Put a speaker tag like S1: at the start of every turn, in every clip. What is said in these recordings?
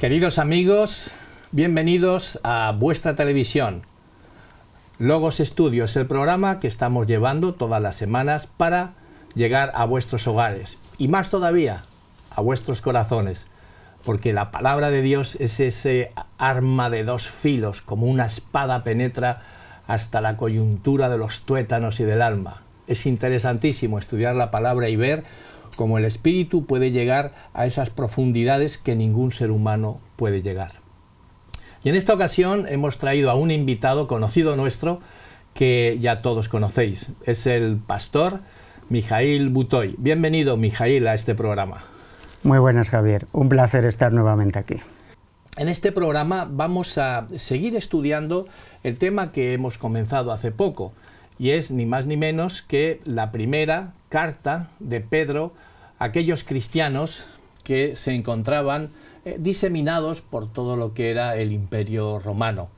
S1: Queridos amigos, bienvenidos a vuestra televisión. Logos Estudios, es el programa que estamos llevando todas las semanas para llegar a vuestros hogares y más todavía a vuestros corazones, porque la palabra de Dios es ese arma de dos filos, como una espada penetra hasta la coyuntura de los tuétanos y del alma. Es interesantísimo estudiar la palabra y ver como el espíritu puede llegar a esas profundidades que ningún ser humano puede llegar. Y en esta ocasión hemos traído a un invitado conocido nuestro que ya todos conocéis. Es el pastor Mijail Butoy. Bienvenido, Mijail, a este programa.
S2: Muy buenas, Javier. Un placer estar nuevamente aquí.
S1: En este programa vamos a seguir estudiando el tema que hemos comenzado hace poco, y es ni más ni menos que la primera carta de Pedro a aquellos cristianos que se encontraban eh, diseminados por todo lo que era el imperio romano,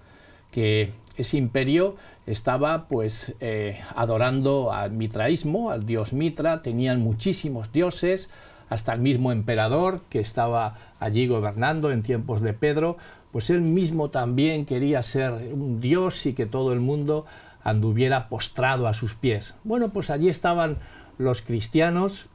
S1: que ese imperio estaba pues eh, adorando al mitraísmo, al dios Mitra, tenían muchísimos dioses, hasta el mismo emperador que estaba allí gobernando en tiempos de Pedro, pues él mismo también quería ser un dios y que todo el mundo anduviera postrado a sus pies. Bueno, pues allí estaban los cristianos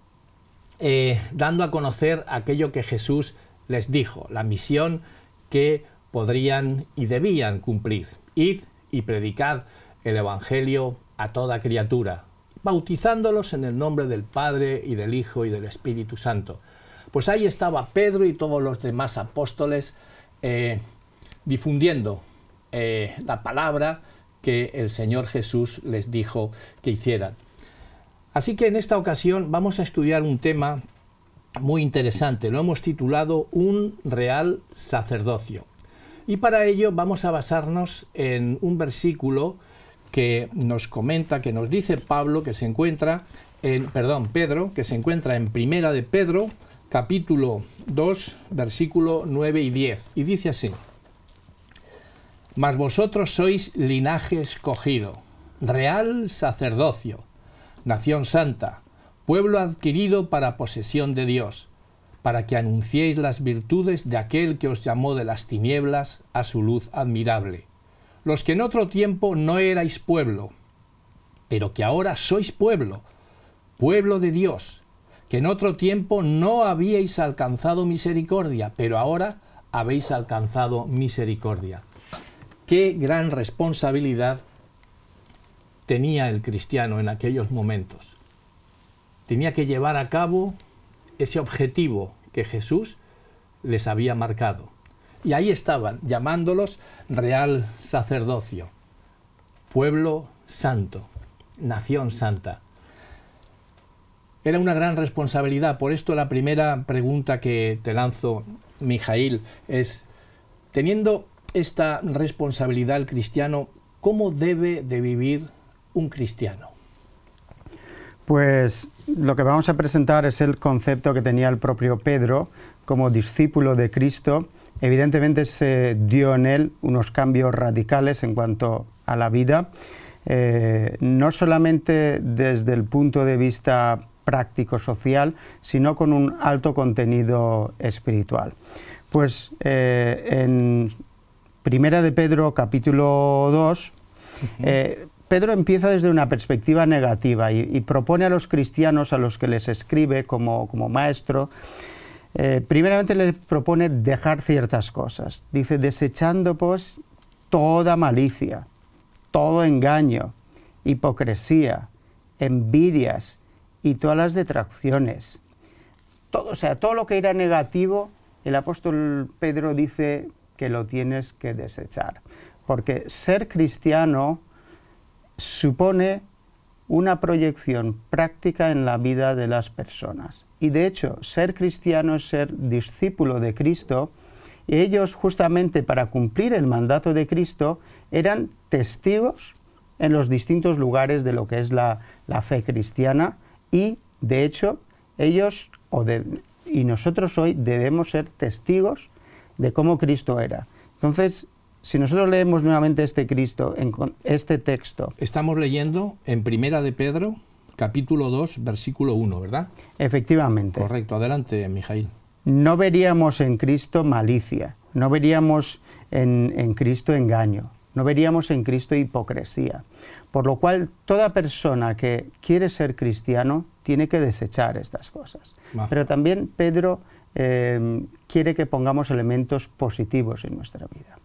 S1: eh, dando a conocer aquello que Jesús les dijo, la misión que podrían y debían cumplir. Id y predicad el Evangelio a toda criatura, bautizándolos en el nombre del Padre y del Hijo y del Espíritu Santo. Pues ahí estaba Pedro y todos los demás apóstoles eh, difundiendo eh, la palabra que el Señor Jesús les dijo que hicieran. Así que en esta ocasión vamos a estudiar un tema muy interesante, lo hemos titulado Un real sacerdocio. Y para ello vamos a basarnos en un versículo que nos comenta, que nos dice Pablo, que se encuentra en, perdón, Pedro, que se encuentra en Primera de Pedro, capítulo 2, versículo 9 y 10. Y dice así: mas vosotros sois linaje escogido, real sacerdocio, nación santa, pueblo adquirido para posesión de Dios, para que anunciéis las virtudes de aquel que os llamó de las tinieblas a su luz admirable, los que en otro tiempo no erais pueblo, pero que ahora sois pueblo, pueblo de Dios, que en otro tiempo no habíais alcanzado misericordia, pero ahora habéis alcanzado misericordia qué gran responsabilidad tenía el cristiano en aquellos momentos. Tenía que llevar a cabo ese objetivo que Jesús les había marcado. Y ahí estaban, llamándolos real sacerdocio, pueblo santo, nación santa. Era una gran responsabilidad, por esto la primera pregunta que te lanzo, Mijail, es, teniendo esta responsabilidad al cristiano, ¿cómo debe de vivir un cristiano?
S2: Pues lo que vamos a presentar es el concepto que tenía el propio Pedro como discípulo de Cristo. Evidentemente se dio en él unos cambios radicales en cuanto a la vida, eh, no solamente desde el punto de vista práctico-social, sino con un alto contenido espiritual. Pues eh, en Primera de Pedro, capítulo 2, eh, Pedro empieza desde una perspectiva negativa y, propone a los cristianos, a los que les escribe como, maestro, eh, primeramente les propone dejar ciertas cosas. Dice, desechando pues toda malicia, todo engaño, hipocresía, envidias y todas las detracciones. Todo, o sea, todo lo que era negativo, el apóstol Pedro dice, lo tienes que desechar. Porque ser cristiano supone una proyección práctica en la vida de las personas. Y de hecho, ser cristiano es ser discípulo de Cristo. Y ellos justamente para cumplir el mandato de Cristo eran testigos en los distintos lugares de lo que es la, fe cristiana y de hecho ellos o y nosotros hoy debemos ser testigos de cómo Cristo era. Entonces, si nosotros leemos nuevamente este Cristo, en este texto. Estamos leyendo en Primera
S1: de Pedro, capítulo 2, versículo
S2: 1, ¿verdad? Efectivamente. Correcto, adelante, Mijail. No veríamos en Cristo malicia, no veríamos en, Cristo engaño, no veríamos en Cristo hipocresía. Por lo cual, toda persona que quiere ser cristiano tiene que desechar estas cosas. Pero también Pedro Em, quiere que pongamos elementos positivos en nuestra vida.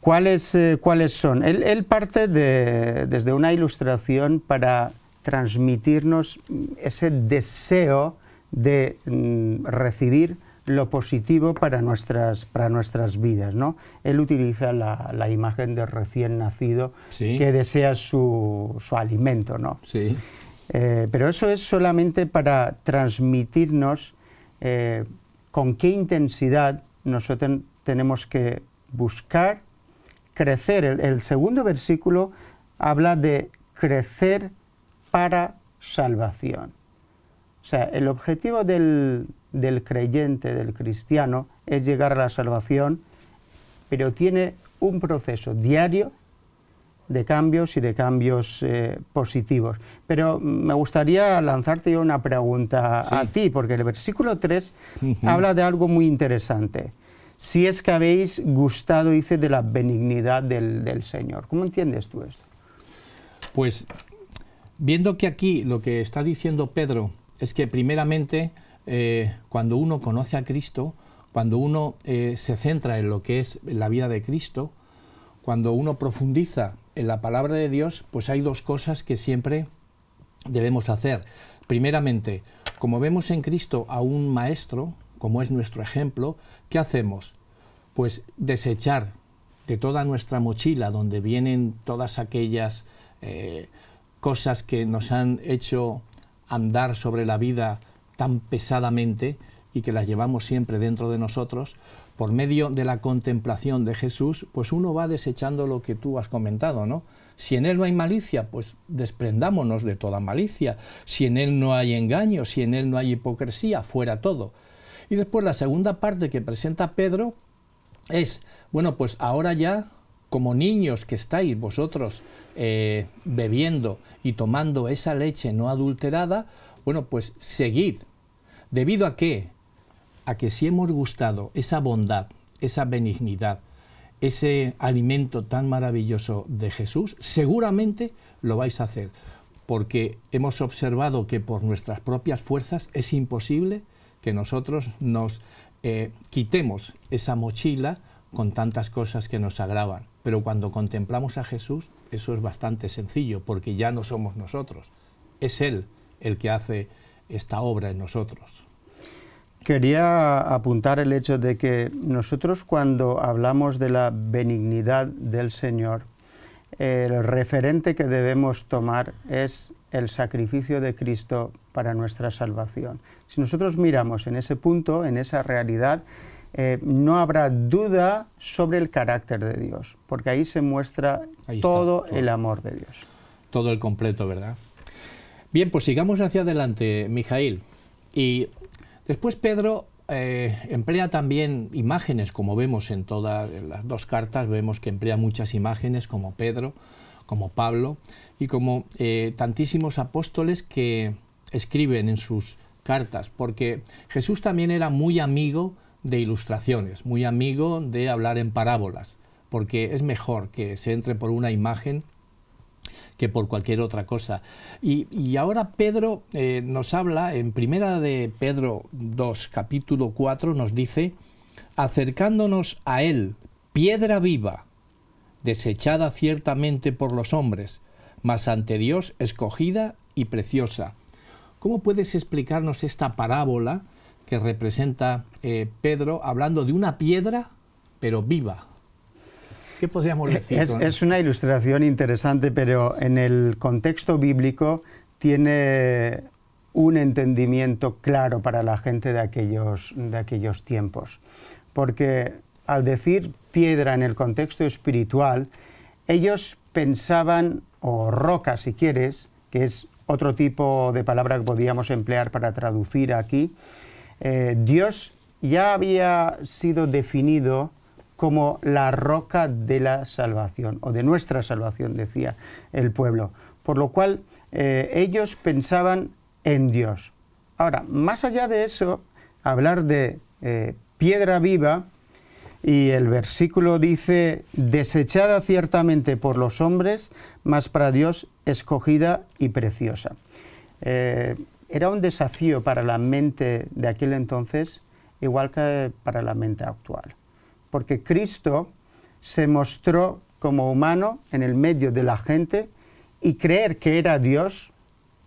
S2: ¿Cuáles, eh, ¿cuáles son? Él, parte de, desde una ilustración para transmitirnos ese deseo de mm, recibir lo positivo para nuestras, para nuestras vidas. ¿no? Él utiliza la, imagen del recién nacido que desea su, alimento. ¿no? Eh, pero eso es solamente para transmitirnos eh, con qué intensidad nosotros tenemos que buscar crecer. El, segundo versículo habla de crecer para salvación. O sea, el objetivo del, del creyente, del cristiano, es llegar a la salvación, pero tiene un proceso diario de cambios y de cambios eh, positivos. Pero me gustaría lanzarte yo una pregunta a ti, porque el versículo 3 habla de algo muy interesante. Si es que habéis gustado, dice, de la benignidad del, Señor. ¿Cómo entiendes tú esto? Pues
S1: viendo que aquí lo que está diciendo Pedro es que primeramente eh, cuando uno conoce a Cristo, cuando uno eh, se centra en lo que es la vida de Cristo, cuando uno profundiza en la palabra de Dios, pues hay dos cosas que siempre debemos hacer. Primeramente, como vemos en Cristo a un maestro, como es nuestro ejemplo, ¿qué hacemos? Pues desechar de toda nuestra mochila, donde vienen todas aquellas eh, cosas que nos han hecho andar sobre la vida tan pesadamente y que las llevamos siempre dentro de nosotros, por medio de la contemplación de Jesús, pues uno va desechando lo que tú has comentado, ¿no? Si en Él no hay malicia, pues desprendámonos de toda malicia. Si en Él no hay engaño, si en Él no hay hipocresía, fuera todo. Y después la segunda parte que presenta Pedro es, bueno, pues ahora ya, como niños que estáis vosotros eh, bebiendo y tomando esa leche no adulterada, bueno, pues seguid. ¿Debido a qué? a que si hemos gustado esa bondad, esa benignidad, ese alimento tan maravilloso de Jesús, seguramente lo vais a hacer, porque hemos observado que por nuestras propias fuerzas es imposible que nosotros nos eh, quitemos esa mochila con tantas cosas que nos agravan. Pero cuando contemplamos a Jesús, eso es bastante sencillo, porque ya no somos nosotros, es Él el que hace esta obra en nosotros.
S2: Quería apuntar el hecho de que nosotros cuando hablamos de la benignidad del Señor, el referente que debemos tomar es el sacrificio de Cristo para nuestra salvación. Si nosotros miramos en ese punto, en esa realidad, eh, no habrá duda sobre el carácter de Dios, porque ahí se muestra todo, el amor de Dios.
S1: Todo el completo, ¿verdad? Bien, pues sigamos hacia adelante, Mijail. Y Después Pedro eh, emplea también imágenes, como vemos en todas las dos cartas, vemos que emplea muchas imágenes como Pedro, como Pablo y como eh, tantísimos apóstoles que escriben en sus cartas, porque Jesús también era muy amigo de ilustraciones, muy amigo de hablar en parábolas, porque es mejor que se entre por una imagen que por cualquier otra cosa. Y, ahora Pedro eh, nos habla, en primera de Pedro 2, capítulo 4, nos dice, acercándonos a él, piedra viva, desechada ciertamente por los hombres, mas ante Dios escogida y preciosa. ¿Cómo puedes explicarnos esta parábola que representa eh, Pedro hablando de una piedra, pero viva?
S2: podríamos eh, decir? Es, una ilustración interesante, pero en el contexto bíblico tiene un entendimiento claro para la gente de aquellos, de aquellos tiempos. Porque al decir piedra en el contexto espiritual, ellos pensaban, o roca si quieres, que es otro tipo de palabra que podíamos emplear para traducir aquí, eh, Dios ya había sido definido como la roca de la salvación, o de nuestra salvación, decía el pueblo. Por lo cual eh, ellos pensaban en Dios. Ahora, más allá de eso, hablar de eh, piedra viva, y el versículo dice, desechada ciertamente por los hombres, mas para Dios escogida y preciosa. Eh, era un desafío para la mente de aquel entonces, igual que para la mente actual porque Cristo se mostró como humano en el medio de la gente y creer que era Dios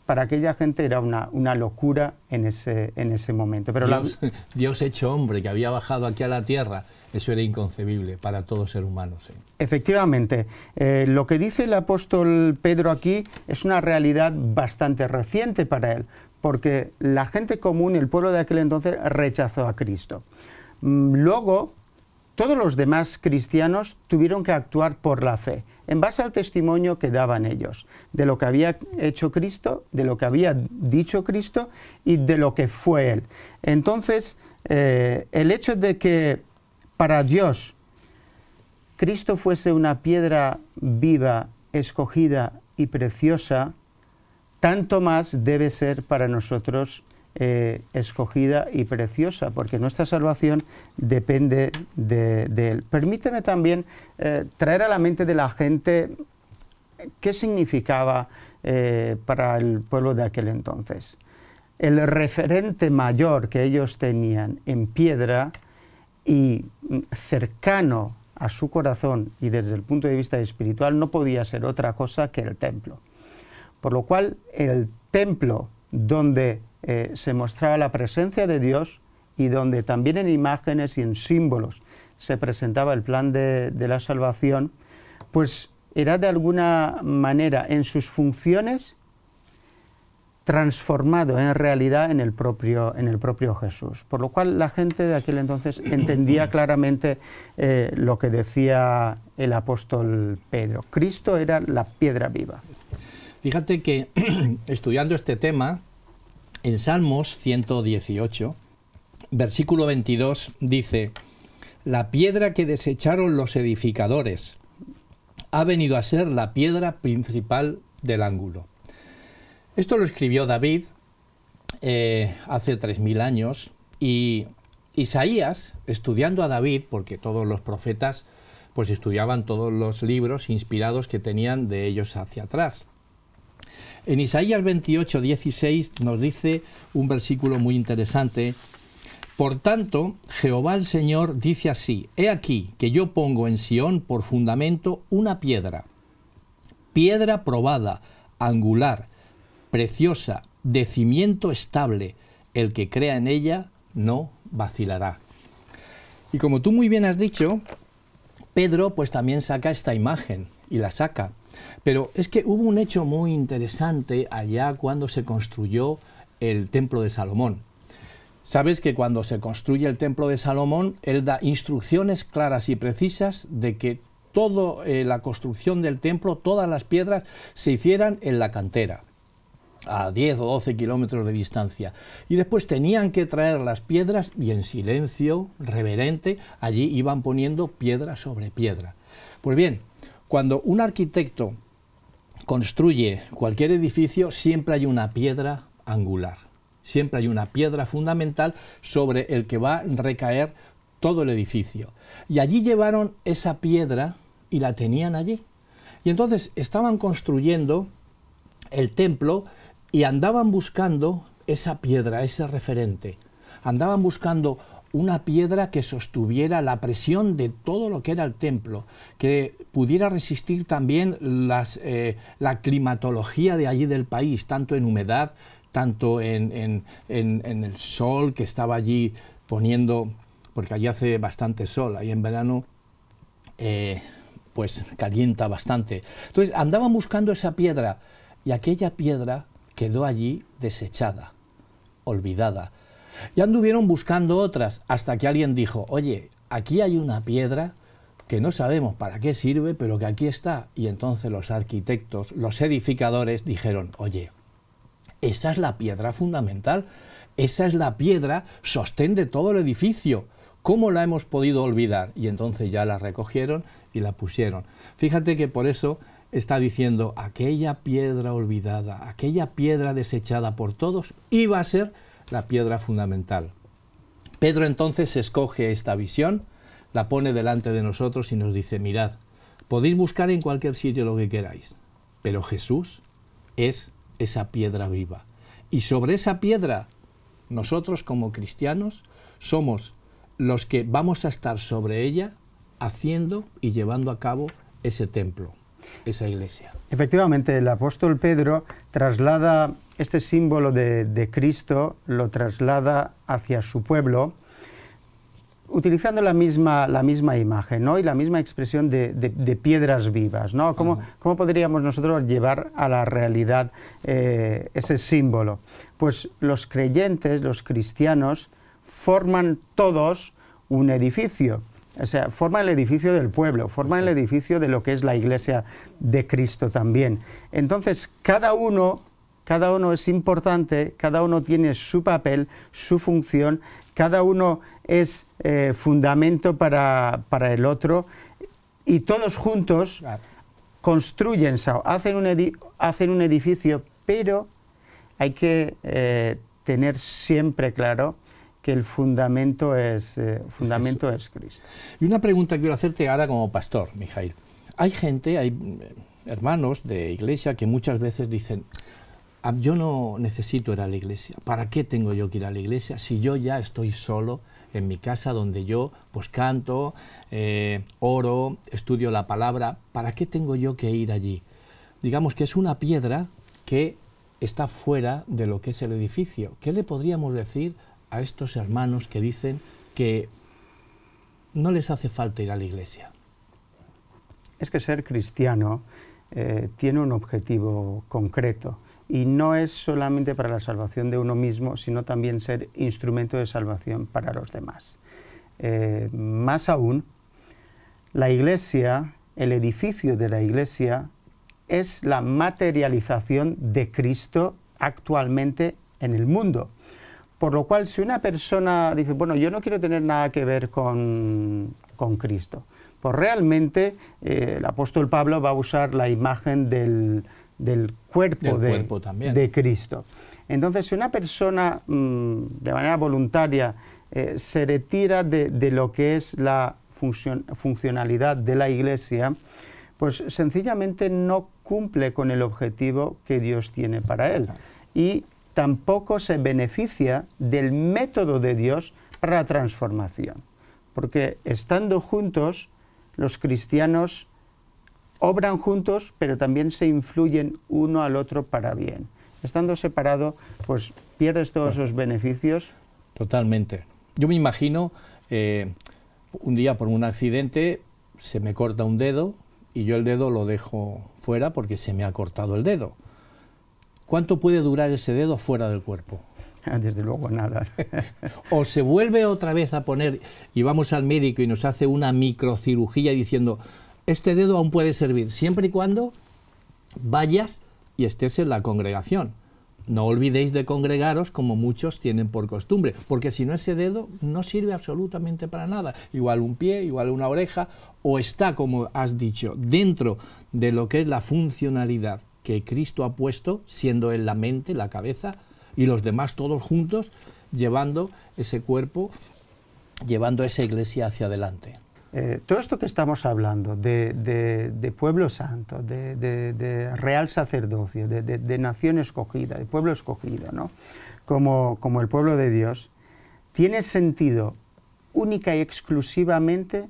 S2: para aquella gente era una, locura en ese, en ese momento. Pero
S1: Dios, hecho hombre, que había bajado aquí a la tierra, eso era inconcebible para todo ser humano.
S2: Efectivamente, eh, lo que dice el apóstol Pedro aquí es una realidad bastante reciente para él, porque la gente común, el pueblo de aquel entonces, rechazó a Cristo. Mm, luego, todos los demás cristianos tuvieron que actuar por la fe, en base al testimonio que daban ellos, de lo que había hecho Cristo, de lo que había dicho Cristo y de lo que fue Él. Entonces, eh, el hecho de que para Dios Cristo fuese una piedra viva, escogida y preciosa, tanto más debe ser para nosotros eh, escogida y preciosa, porque nuestra salvación depende de, Él. Permíteme también eh, traer a la mente de la gente qué significaba eh, para el pueblo de aquel entonces. El referente mayor que ellos tenían en piedra y mm, cercano a su corazón y desde el punto de vista espiritual no podía ser otra cosa que el templo. Por lo cual el templo donde eh, se mostraba la presencia de Dios y donde también en imágenes y en símbolos se presentaba el plan de, la salvación, pues era de alguna manera en sus funciones transformado en realidad en el propio, en el propio Jesús. Por lo cual la gente de aquel entonces entendía claramente eh, lo que decía el apóstol Pedro. Cristo era la piedra viva.
S1: Fíjate que estudiando este tema, en Salmos 118, versículo 22 dice, La piedra que desecharon los edificadores ha venido a ser la piedra principal del ángulo. Esto lo escribió David eh, hace 3.000 años y Isaías, estudiando a David, porque todos los profetas pues estudiaban todos los libros inspirados que tenían de ellos hacia atrás. En Isaías 28, 16 nos dice un versículo muy interesante. Por tanto, Jehová el Señor dice así, He aquí que yo pongo en Sión por fundamento una piedra, piedra probada, angular, preciosa, de cimiento estable. El que crea en ella no vacilará. Y como tú muy bien has dicho, Pedro pues también saca esta imagen y la saca. Pero es que hubo un hecho muy interesante allá cuando se construyó el templo de Salomón. Sabes que cuando se construye el templo de Salomón, él da instrucciones claras y precisas de que toda eh, la construcción del templo, todas las piedras se hicieran en la cantera a 10 o 12 kilómetros de distancia. Y después tenían que traer las piedras y en silencio, reverente, allí iban poniendo piedra sobre piedra. Pues bien, cuando un arquitecto construye cualquier edificio, siempre hay una piedra angular, siempre hay una piedra fundamental sobre el que va a recaer todo el edificio. Y allí llevaron esa piedra y la tenían allí. Y entonces estaban construyendo el templo y andaban buscando esa piedra, ese referente. Andaban buscando una piedra que sostuviera la presión de todo lo que era el templo, que pudiera resistir también eh, la climatología de allí del país, tanto en humedad, tanto en, el sol que estaba allí poniendo, porque allí hace bastante sol, ahí en verano eh, pues calienta bastante. Entonces andaban buscando esa piedra y aquella piedra quedó allí desechada, olvidada y anduvieron buscando otras hasta que alguien dijo, oye, aquí hay una piedra que no sabemos para qué sirve, pero que aquí está. Y entonces los arquitectos, los edificadores dijeron, oye, esa es la piedra fundamental, esa es la piedra sostén de todo el edificio. ¿Cómo la hemos podido olvidar? Y entonces ya la recogieron y la pusieron. Fíjate que por eso está diciendo, aquella piedra olvidada, aquella piedra desechada por todos, iba a ser la piedra fundamental. Pedro entonces escoge esta visión, la pone delante de nosotros y nos dice, mirad, podéis buscar en cualquier sitio lo que queráis, pero Jesús es esa piedra viva. Y sobre esa piedra, nosotros como cristianos somos los que vamos a estar sobre ella haciendo
S2: y llevando a cabo ese templo, esa iglesia. Efectivamente, el apóstol Pedro traslada este símbolo de, Cristo lo traslada hacia su pueblo, utilizando la misma, la misma imagen ¿no? y la misma expresión de, piedras vivas. ¿no? ¿Cómo, podríamos nosotros llevar a la realidad eh, ese símbolo? Pues los creyentes, los cristianos, forman todos un edificio. O sea, forman el edificio del pueblo, forman el edificio de lo que es la iglesia de Cristo también. Entonces, cada uno cada uno es importante, cada uno tiene su papel, su función, cada uno es eh, fundamento para, el otro y todos juntos construyen, hacen un, hacen un edificio, pero hay que eh, tener siempre claro que el fundamento es, eh, fundamento es Cristo. Y una pregunta quiero hacerte ahora como
S1: pastor, Mijail. Hay gente, hay hermanos de iglesia que muchas veces dicen, Ah, yo no necesito ir a la iglesia. ¿Para qué tengo yo que ir a la iglesia si yo ya estoy solo en mi casa donde yo pues canto, eh, oro, estudio la palabra? ¿Para qué tengo yo que ir allí? Digamos que es una piedra que está fuera de lo que es el edificio. ¿Qué le podríamos decir a estos
S2: hermanos que dicen que no les hace falta ir a la iglesia? Es que ser cristiano eh, tiene un objetivo concreto y no es solamente para la salvación de uno mismo, sino también ser instrumento de salvación para los demás. Eh, más aún, la iglesia, el edificio de la iglesia, es la materialización de Cristo actualmente en el mundo. Por lo cual, si una persona dice, bueno, yo no quiero tener nada que ver con, Cristo, pues realmente eh, el apóstol Pablo va a usar la imagen del, del cuerpo, de, Cristo. Entonces, si una persona mm, de manera voluntaria eh, se retira de, lo que es la funcionalidad de la iglesia, pues sencillamente no cumple con el objetivo que Dios tiene para él. Y tampoco se beneficia del método de Dios para la transformación. Porque estando juntos, los cristianos obran juntos, pero también se influyen uno al otro para bien. Estando separado, pues pierdes todos los esos beneficios.
S1: Totalmente. Yo me imagino, eh, un día por un accidente se me corta un dedo y yo el dedo lo dejo fuera porque se me ha cortado el dedo. ¿Cuánto puede durar ese dedo fuera del cuerpo? Ah, desde luego nada. o se vuelve otra vez a poner y vamos al médico y nos hace una microcirugía diciendo, este dedo aún puede servir, siempre y cuando vayas y estés en la congregación. No olvidéis de congregaros como muchos tienen por costumbre, porque si no ese dedo no sirve absolutamente para nada. Igual un pie, igual una oreja, o está, como has dicho, dentro de lo que es la funcionalidad que Cristo ha puesto, siendo él la mente, la cabeza, y los demás todos juntos, llevando ese cuerpo, llevando esa iglesia hacia adelante.
S2: Eh, todo esto que estamos hablando de, pueblo santo, de, real sacerdocio, de, nación escogida, de pueblo escogido, ¿no? como, el pueblo de Dios, tiene sentido única y exclusivamente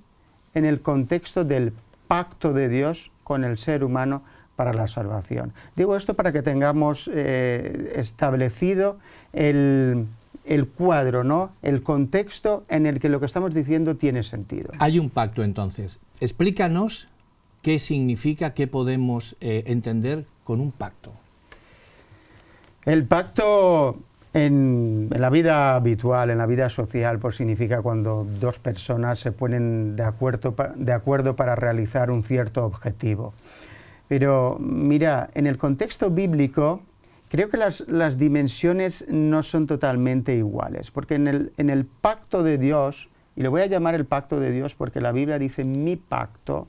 S2: en el contexto del pacto de Dios con el ser humano para la salvación. Digo esto para que tengamos eh, establecido el, el cuadro, ¿no? el contexto en el que lo que estamos diciendo tiene sentido.
S1: Hay un pacto entonces. Explícanos qué significa, qué podemos eh, entender con un pacto.
S2: El pacto en, la vida habitual, en la vida social, pues significa cuando dos personas se ponen de acuerdo para realizar un cierto objetivo. Pero mira, en el contexto bíblico, Creo que las, dimensiones no son totalmente iguales, porque en el, pacto de Dios, y le voy a llamar el pacto de Dios porque la Biblia dice mi pacto,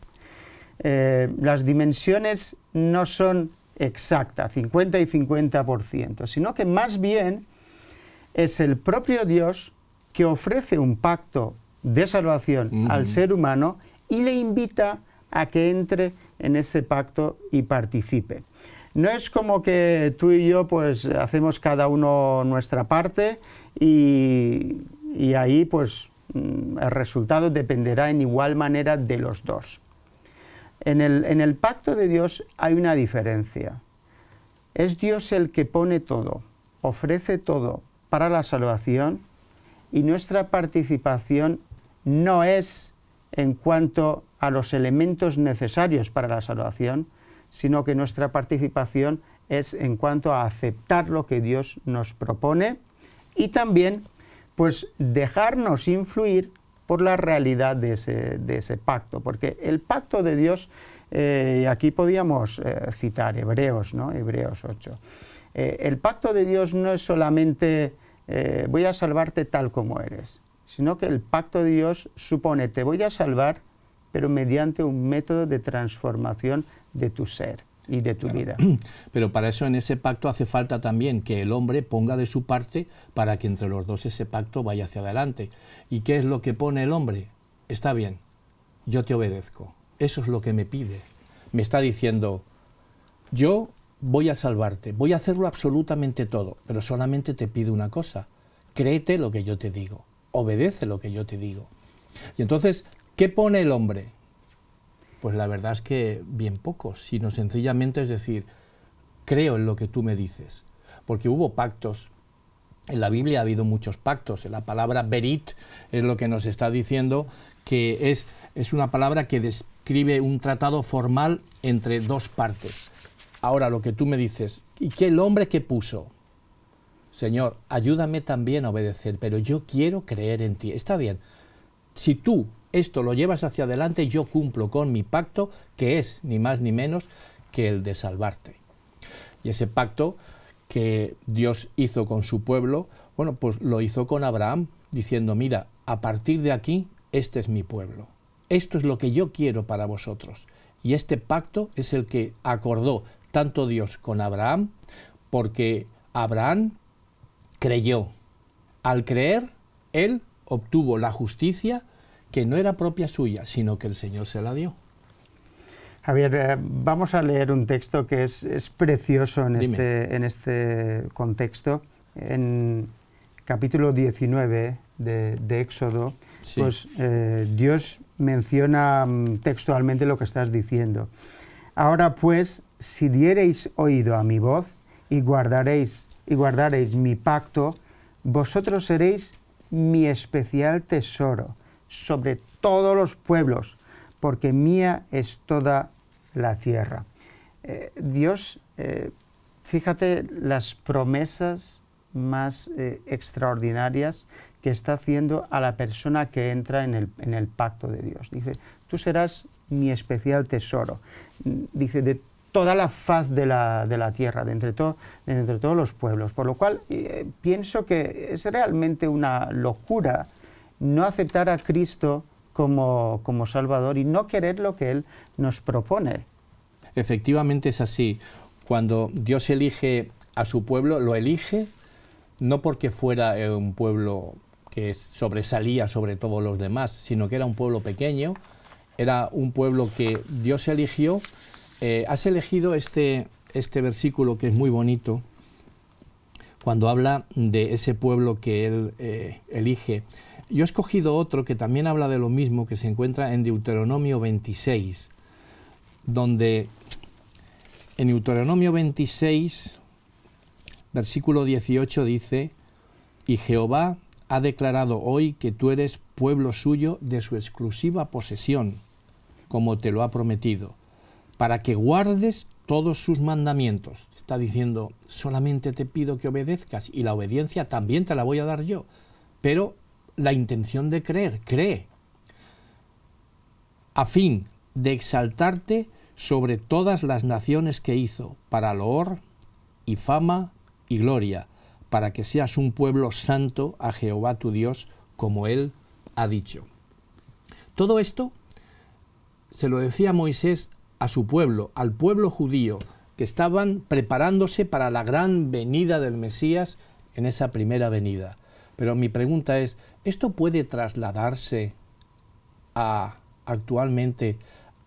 S2: eh, las dimensiones no son exactas, 50 y 50%, sino que más bien es el propio Dios que ofrece un pacto de salvación al ser humano y le invita a que entre en ese pacto y participe no es como que tú y yo pues hacemos cada uno nuestra parte y, ahí pues mm, el resultado dependerá en igual manera de los dos. en el pacto de Dios hay una diferencia. Es Dios el que pone todo, ofrece todo para la salvación y nuestra participación no es en cuanto a los elementos necesarios para la salvación, sino que nuestra participación es en cuanto a aceptar lo que Dios nos propone y también pues dejarnos influir por la realidad de ese, pacto, porque el pacto de Dios, eh, y aquí podíamos eh, citar Hebreos, ¿no? Hebreos 8. Eh, el pacto de Dios no es solamente voy a salvarte tal como eres, sino que el pacto de Dios supone te voy a salvar pero mediante un método de transformación de tu ser y de tu vida.
S1: Pero para eso en ese pacto hace falta también que el hombre ponga de su parte para que entre los dos ese pacto vaya hacia adelante. ¿Y qué es lo que pone el hombre? Está bien, yo te obedezco. Eso es lo que me pide. Me está diciendo, yo voy a salvarte, voy a hacerlo absolutamente todo, pero solamente te pido una cosa, créete lo que yo te digo, obedece lo que yo te digo. Y entonces ¿Qué pone el hombre? Pues la verdad es que bien poco, sino sencillamente es decir, creo en lo que tú me dices. Porque hubo pactos, en la Biblia ha habido muchos pactos, la palabra berit es lo que nos está diciendo que es, es una palabra que describe un tratado formal entre dos partes. Ahora lo que tú me dices, ¿y qué el hombre que puso? Señor, ayúdame también a obedecer, pero yo quiero creer en ti. Está bien, si tú esto lo llevas hacia adelante, yo cumplo con mi pacto, que es ni más ni menos que el de salvarte. Y ese pacto que Dios hizo con su pueblo, bueno, pues lo hizo con Abraham, diciendo, mira, a partir de aquí, este es mi pueblo. Esto es lo que yo quiero para vosotros. Y este pacto es el que acordó tanto Dios con Abraham, porque Abraham creyó. Al creer, él obtuvo la justicia que no era propia suya, sino que el Señor se la dio.
S2: Javier, eh, vamos a leer un texto que es, precioso este, en este, contexto. En capítulo 19 de, Éxodo, pues, eh, Dios menciona mm, textualmente lo que estás diciendo. Ahora pues, si diereis oído a mi voz y guardaréis, y guardaréis mi pacto, vosotros seréis mi especial tesoro sobre todos los pueblos, porque mía es toda la tierra. Eh, Dios, eh, fíjate las promesas más eh, extraordinarias que está haciendo a la persona que entra en el, pacto de Dios. Dice, tú serás mi especial tesoro. Mm, dice, de toda la faz de la, tierra, de entre, todos los pueblos. Por lo cual, pienso que es realmente una locura no aceptar a Cristo como, Salvador y no querer lo que Él nos propone.
S1: Efectivamente es así. Cuando Dios elige a su pueblo, lo elige no porque fuera eh, un pueblo que sobresalía sobre todos los demás, sino que era un pueblo pequeño, era un pueblo que Dios eligió. Eh, has elegido este, este versículo que es muy bonito, cuando habla de ese pueblo que Él eh, elige. Yo he escogido otro que también habla de lo mismo, que se encuentra en Deuteronomio 26, donde en Deuteronomio 26, versículo 18 dice, y Jehová ha declarado hoy que tú eres pueblo suyo de su exclusiva posesión, como te lo ha prometido, para que guardes todos sus mandamientos. Está diciendo, solamente te pido que obedezcas y la obediencia también te la voy a dar yo, pero la intención de creer, cree, a fin de exaltarte sobre todas las naciones que hizo, para loor y fama y gloria, para que seas un pueblo santo a Jehová tu Dios, como él ha dicho. Todo esto se lo decía Moisés a su pueblo, al pueblo judío, que estaban preparándose para la gran venida del Mesías en esa primera venida. Pero mi pregunta es, ¿Esto puede trasladarse a, actualmente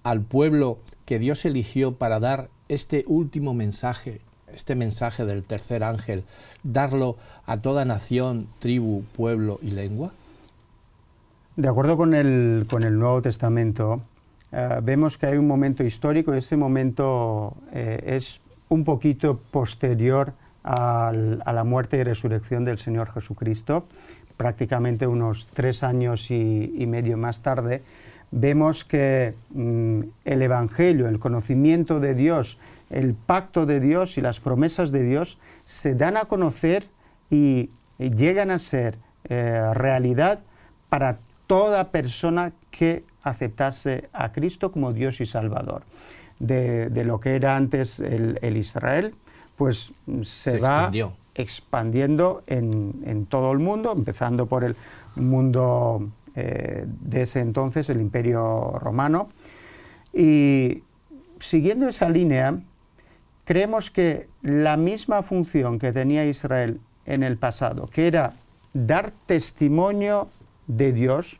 S1: al pueblo que Dios eligió para dar este último mensaje, este mensaje del tercer ángel, darlo a toda nación, tribu, pueblo y lengua?
S2: De acuerdo con el, Nuevo Testamento, eh, vemos que hay un momento histórico y ese momento eh, es un poquito posterior a la muerte y resurrección del Señor Jesucristo prácticamente unos tres años y, medio más tarde, vemos que mm, el Evangelio, el conocimiento de Dios, el pacto de Dios y las promesas de Dios se dan a conocer y, llegan a ser eh, realidad para toda persona que aceptase a Cristo como Dios y Salvador. De, lo que era antes el, Israel, pues mm, se, va, expandiendo en, todo el mundo, empezando por el mundo eh, de ese entonces, el imperio romano. Y siguiendo esa línea, creemos que la misma función que tenía Israel en el pasado, que era dar testimonio de Dios,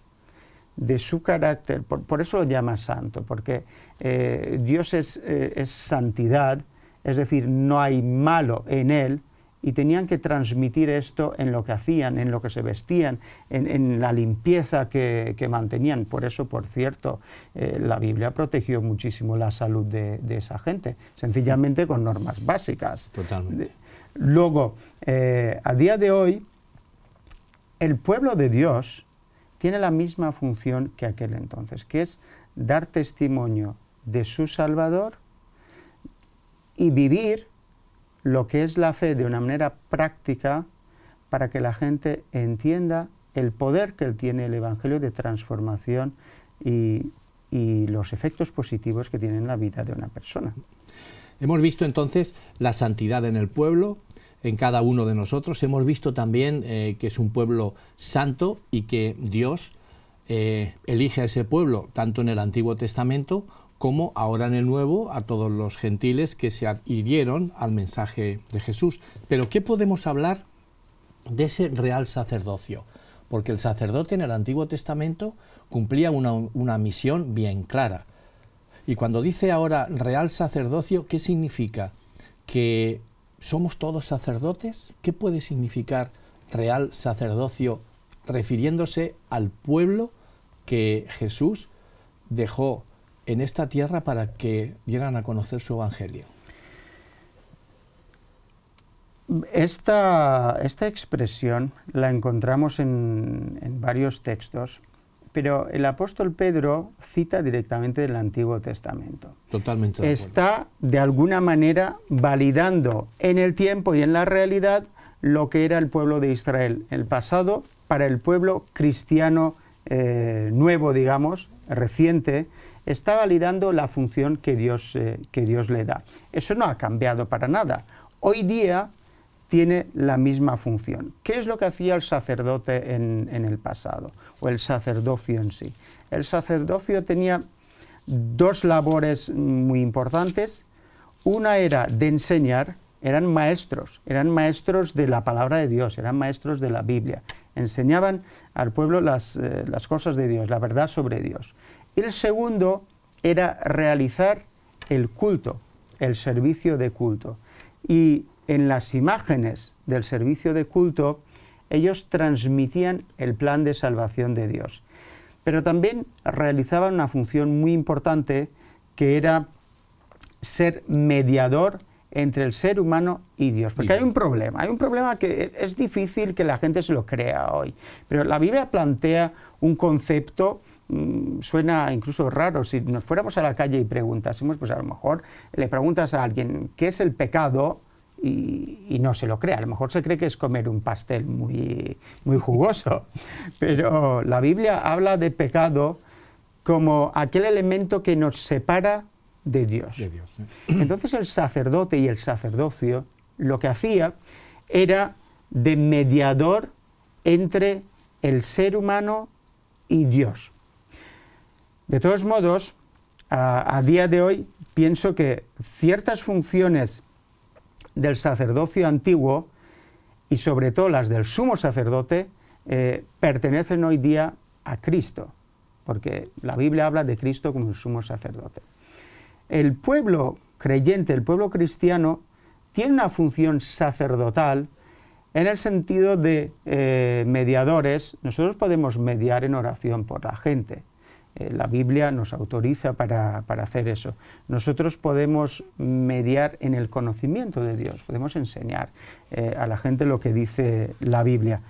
S2: de su carácter, por, eso lo llama santo, porque eh, Dios eh, es santidad, es decir, no hay malo en él, y tenían que transmitir esto en lo que hacían, en lo que se vestían, en, la limpieza que, mantenían. Por eso, por cierto, eh, la Biblia protegió muchísimo la salud de, esa gente, sencillamente con normas básicas. Totalmente. Luego, eh, a día de hoy, el pueblo de Dios tiene la misma función que aquel entonces, que es dar testimonio de su Salvador y vivir lo que es la fe de una manera práctica para que la gente entienda el poder que tiene el Evangelio de transformación y, los efectos positivos que tiene en la vida de una persona. Hemos visto entonces la santidad en el
S1: pueblo, en cada uno de nosotros. Hemos visto también eh, que es un pueblo santo y que Dios eh, elige a ese pueblo, tanto en el Antiguo Testamento como ahora en el Nuevo a todos los gentiles que se adhirieron al mensaje de Jesús. Pero ¿qué podemos hablar de ese real sacerdocio? Porque el sacerdote en el Antiguo Testamento cumplía una, misión bien clara. Y cuando dice ahora real sacerdocio, ¿qué significa? ¿Que somos todos sacerdotes? ¿Qué puede significar real sacerdocio refiriéndose al pueblo que Jesús dejó en esta
S2: tierra para que dieran a conocer su evangelio? Esta, expresión la encontramos en, varios textos, pero el apóstol Pedro cita directamente del Antiguo Testamento. Totalmente. Está de alguna manera validando en el tiempo y en la realidad lo que era el pueblo de Israel, el pasado, para el pueblo cristiano eh, nuevo, digamos, reciente, está validando la función eh, que Dios, le da. Eso no ha cambiado para nada. Hoy día tiene la misma función. ¿Qué es lo que hacía el sacerdote en, el pasado? O el sacerdocio en sí. El sacerdocio tenía dos labores muy importantes. Una era de enseñar, eran maestros, eran maestros de la palabra de Dios, eran maestros de la Biblia. Enseñaban al pueblo las eh, cosas de Dios, la verdad sobre Dios el segundo era realizar el culto, el servicio de culto. Y en las imágenes del servicio de culto, ellos transmitían el plan de salvación de Dios. Pero también realizaban una función muy importante que era ser mediador entre el ser humano y Dios. Porque hay un problema, hay un problema que es difícil que la gente se lo crea hoy. Pero la Biblia plantea un concepto Mm, suena incluso raro. Si nos fuéramos a la calle y preguntásemos, pues a lo mejor le preguntas a alguien qué es el pecado y, no se lo cree. A lo mejor se cree que es comer un pastel muy, muy jugoso. Pero la Biblia habla de pecado como aquel elemento que nos separa de Dios. Entonces el sacerdote y el sacerdocio lo que hacía era de mediador entre el ser humano y Dios. De todos modos, a, día de hoy pienso que ciertas funciones del sacerdocio antiguo y sobre todo las del sumo sacerdote eh, pertenecen hoy día a Cristo, porque la Biblia habla de Cristo como el sumo sacerdote. El pueblo creyente, el pueblo cristiano, tiene una función sacerdotal en el sentido de eh, mediadores. Nosotros podemos mediar en oración por la gente. Eh, la Biblia nos autoriza para, para, hacer eso. Nosotros podemos mediar en el conocimiento de Dios, podemos enseñar eh, a la gente lo que dice la Biblia.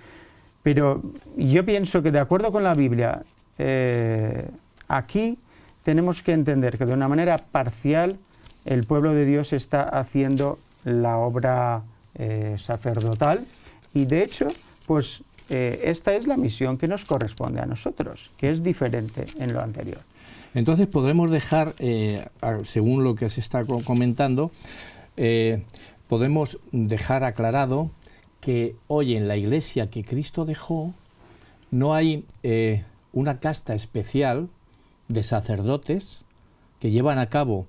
S2: Pero yo pienso que de acuerdo con la Biblia, eh, aquí tenemos que entender que de una manera parcial el pueblo de Dios está haciendo la obra sacerdotal y de hecho, pues eh, esta es la misión que nos corresponde a nosotros, que es diferente en lo anterior. Entonces podremos dejar,
S1: eh, según lo que se está comentando, eh, podemos dejar aclarado que hoy en la iglesia que Cristo dejó no hay una casta especial de sacerdotes que llevan a cabo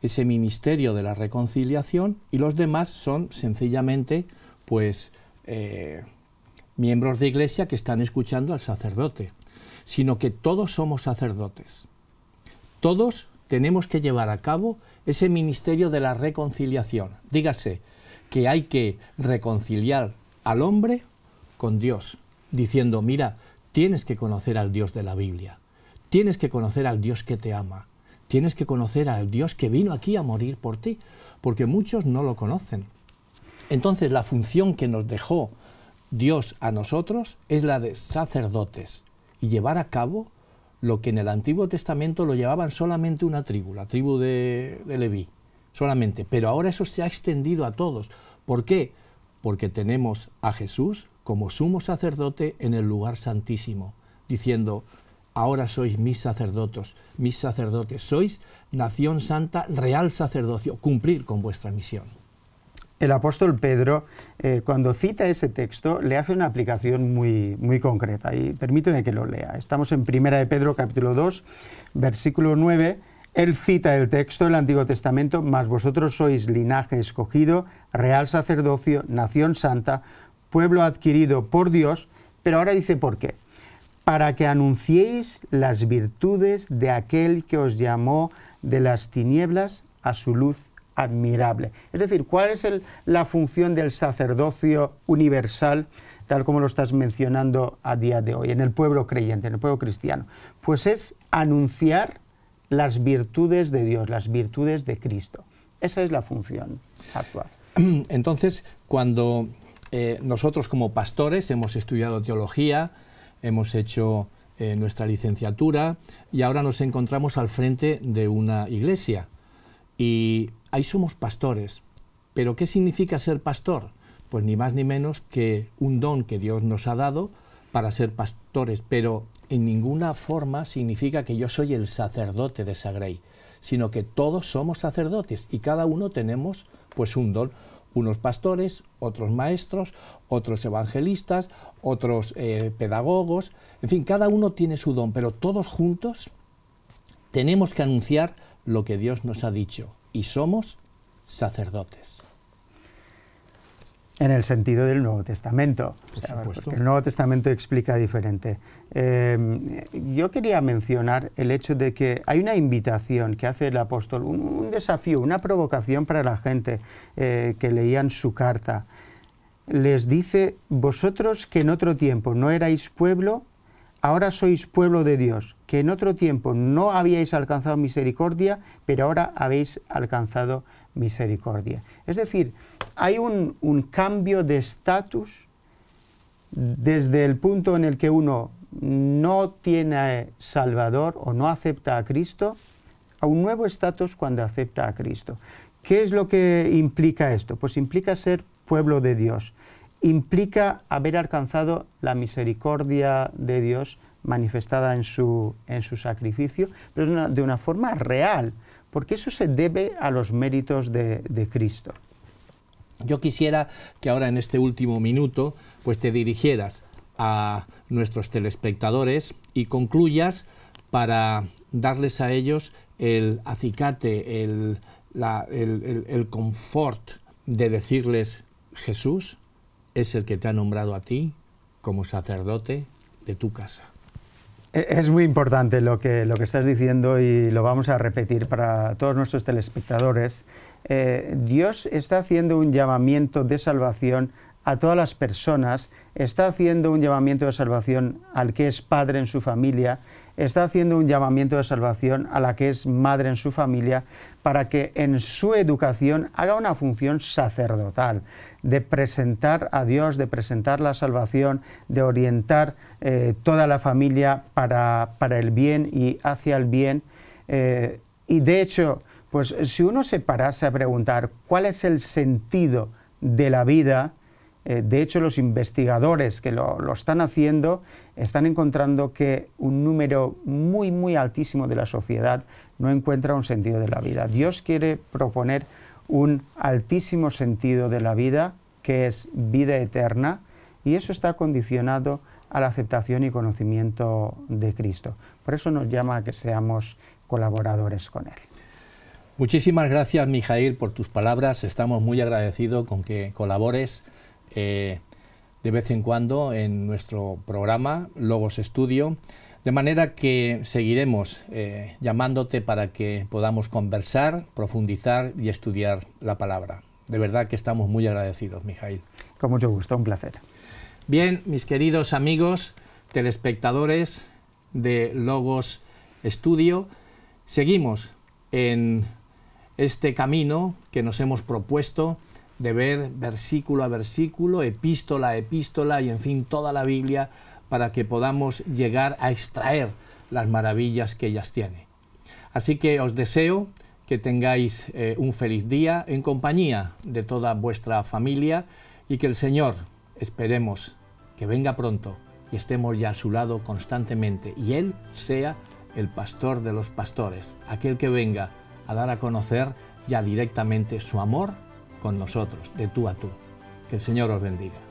S1: ese ministerio de la reconciliación y los demás son sencillamente pues miembros de iglesia que están escuchando al sacerdote, sino que todos somos sacerdotes. Todos tenemos que llevar a cabo ese ministerio de la reconciliación. Dígase que hay que reconciliar al hombre con Dios, diciendo, mira, tienes que conocer al Dios de la Biblia, tienes que conocer al Dios que te ama, tienes que conocer al Dios que vino aquí a morir por ti, porque muchos no lo conocen. Entonces la función que nos dejó Dios a nosotros es la de sacerdotes y llevar a cabo lo que en el Antiguo Testamento lo llevaban solamente una tribu, la tribu de, Leví, solamente. Pero ahora eso se ha extendido a todos. ¿Por qué? Porque tenemos a Jesús como sumo sacerdote en el lugar santísimo, diciendo, ahora sois mis sacerdotes, mis sacerdotes, sois nación santa, real sacerdocio, cumplir con vuestra misión.
S2: El apóstol Pedro, eh, cuando cita ese texto, le hace una aplicación muy, muy concreta y permíteme que lo lea. Estamos en 1 de Pedro, capítulo 2, versículo 9. Él cita el texto del Antiguo Testamento, mas vosotros sois linaje escogido, real sacerdocio, nación santa, pueblo adquirido por Dios, pero ahora dice por qué. Para que anunciéis las virtudes de aquel que os llamó de las tinieblas a su luz admirable. Es decir, ¿cuál es la función del sacerdocio universal, tal como lo estás mencionando a día de hoy, en el pueblo creyente, en el pueblo cristiano? Pues es anunciar las virtudes de Dios, las virtudes de Cristo. Esa es la función actual. Entonces,
S1: cuando eh, nosotros como pastores hemos estudiado teología, hemos hecho eh, nuestra licenciatura y ahora nos encontramos al frente de una iglesia. Y ahí somos pastores. ¿Pero qué significa ser pastor? Pues ni más ni menos que un don que Dios nos ha dado para ser pastores, pero en ninguna forma significa que yo soy el sacerdote de Sagrey... sino que todos somos sacerdotes y cada uno tenemos pues un don, unos pastores, otros maestros, otros evangelistas, otros eh, pedagogos, en fin, cada uno tiene su don, pero todos juntos tenemos que anunciar lo que Dios nos ha dicho y somos sacerdotes.
S2: En el sentido del Nuevo Testamento, Por porque el Nuevo Testamento explica diferente. Em, yo quería mencionar el hecho de que hay una invitación que hace el apóstol, un, desafío, una provocación para la gente eh, que leían su carta. Les dice, vosotros que en otro tiempo no erais pueblo, ahora sois pueblo de Dios, que en otro tiempo no habíais alcanzado misericordia, pero ahora habéis alcanzado misericordia. Es decir, hay un, cambio de estatus desde el punto en el que uno no tiene Salvador o no acepta a Cristo, a un nuevo estatus cuando acepta a Cristo. ¿Qué es lo que implica esto? Pues implica ser pueblo de Dios implica haber alcanzado la misericordia de Dios manifestada en su, sacrificio, pero de una forma real, porque eso se debe a los méritos de, Cristo. Yo quisiera
S1: que ahora en este último minuto pues te dirigieras a nuestros telespectadores y concluyas para darles a ellos el acicate, el confort de decirles Jesús es el que te ha nombrado a ti como sacerdote de tu casa.
S2: E, es muy importante lo que, estás diciendo y lo vamos a repetir para todos nuestros telespectadores. Eh, Dios está haciendo un llamamiento de salvación a todas las personas, está haciendo un llamamiento de salvación al que es padre en su familia, está haciendo un llamamiento de salvación a la que es madre en su familia, para que en su educación haga una función sacerdotal de presentar a Dios, de presentar la salvación, de orientar eh, toda la familia para, el bien y hacia el bien. Eh, y de hecho, pues si uno se parase a preguntar cuál es el sentido de la vida, eh, de hecho los investigadores que lo, lo están haciendo están encontrando que un número muy, muy altísimo de la sociedad no encuentra un sentido de la vida. Dios quiere proponer un altísimo sentido de la vida, que es vida eterna, y eso está condicionado a la aceptación y conocimiento de Cristo. Por eso nos llama a que seamos colaboradores con Él.
S1: Muchísimas gracias, Mijail, por tus palabras. Estamos muy agradecidos con que colabores eh, de vez en cuando en nuestro programa Logos Estudio. De manera que seguiremos eh, llamándote para que podamos conversar, profundizar y estudiar la palabra. De verdad que estamos muy agradecidos, Mijail. Con mucho gusto, un placer. Bien, mis queridos amigos, telespectadores de Logos Estudio, seguimos en este camino que nos hemos propuesto de ver versículo a versículo, epístola a epístola y en fin toda la Biblia para que podamos llegar a extraer las maravillas que ellas tienen. Así que os deseo que tengáis eh, un feliz día en compañía de toda vuestra familia y que el Señor, esperemos, que venga pronto y estemos ya a su lado constantemente y Él sea el pastor de los pastores, aquel que venga a dar a conocer ya directamente su amor con nosotros, de tú a tú. Que el Señor os bendiga.